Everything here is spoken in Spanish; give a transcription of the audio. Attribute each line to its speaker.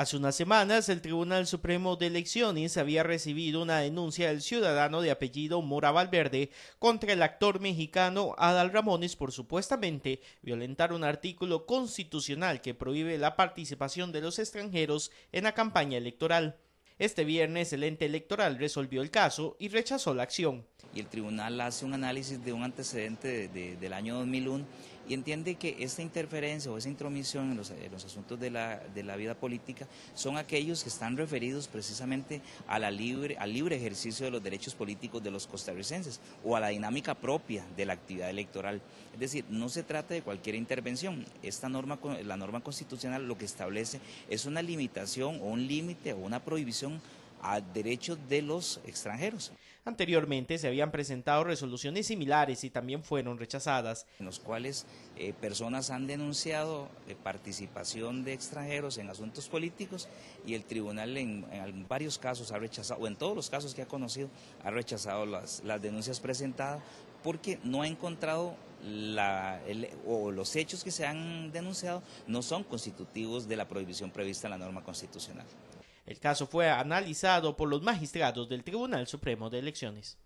Speaker 1: Hace unas semanas, el Tribunal Supremo de Elecciones había recibido una denuncia del ciudadano de apellido Mora Valverde contra el actor mexicano Adal Ramones por supuestamente violentar un artículo constitucional que prohíbe la participación de los
Speaker 2: extranjeros en la campaña electoral. Este viernes el ente electoral resolvió el caso y rechazó la acción. Y el tribunal hace un análisis de un antecedente del año 2001 y entiende que esta interferencia o esa intromisión en los, asuntos de la, vida política son aquellos que están referidos precisamente a la libre, al libre ejercicio de los derechos políticos de los costarricenses o a la dinámica propia de la actividad electoral. Es decir, no se trata de cualquier intervención. Esta norma, la norma constitucional lo que establece es una limitación o un límite o una prohibición a derechos de los extranjeros. Anteriormente se habían presentado resoluciones similares y también fueron rechazadas. En los cuales eh, personas han denunciado eh, participación de extranjeros en asuntos políticos y el tribunal en, varios casos ha rechazado, o en todos los casos que ha conocido, ha rechazado las, denuncias presentadas porque no ha encontrado o los hechos que se han denunciado no son constitutivos de la prohibición prevista en la norma constitucional. El caso fue analizado por los magistrados del Tribunal Supremo de
Speaker 1: Elecciones.